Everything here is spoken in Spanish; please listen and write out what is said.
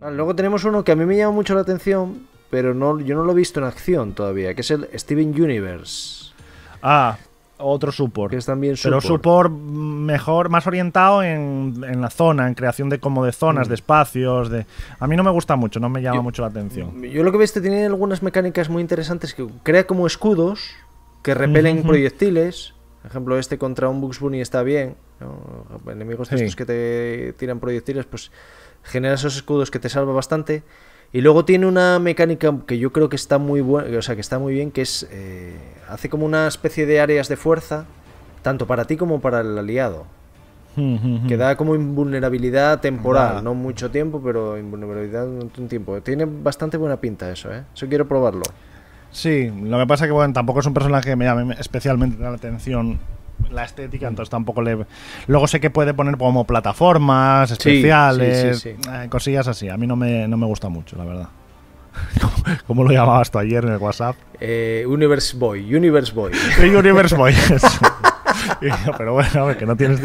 Ah, luego tenemos uno que a mí me llama mucho la atención, pero no, yo no lo he visto en acción todavía, que es el Steven Universe. Ah, otro support. Que es también support. Pero support mejor, más orientado en, la zona, en creación de como de zonas, mm. de espacios, de. A mí no me gusta mucho, no me llama mucho la atención. Yo lo que veo tiene algunas mecánicas muy interesantes que crea como escudos que repelen proyectiles. Por ejemplo, este contra un Bugs Bunny está bien. Enemigos estos que te tiran proyectiles, pues genera esos escudos que te salva bastante. Y luego tiene una mecánica que yo creo que está muy buena, o sea, que está muy bien, que es eh, hace como una especie de áreas de fuerza, tanto para ti como para el aliado. que da como invulnerabilidad temporal, no mucho tiempo, pero invulnerabilidad un tiempo. Tiene bastante buena pinta eso, ¿eh? Eso quiero probarlo. Sí, lo que pasa es que bueno, tampoco es un personaje que me llame especialmente la atención la estética, mm. entonces tampoco le... Luego sé que puede poner como plataformas especiales, eh, cosillas así. A mí no me, gusta mucho, la verdad. ¿Cómo lo llamabas tú ayer en el WhatsApp? Eh, Universe Boy, Universe Boy. Universe Boy, Pero bueno, a que no tienes...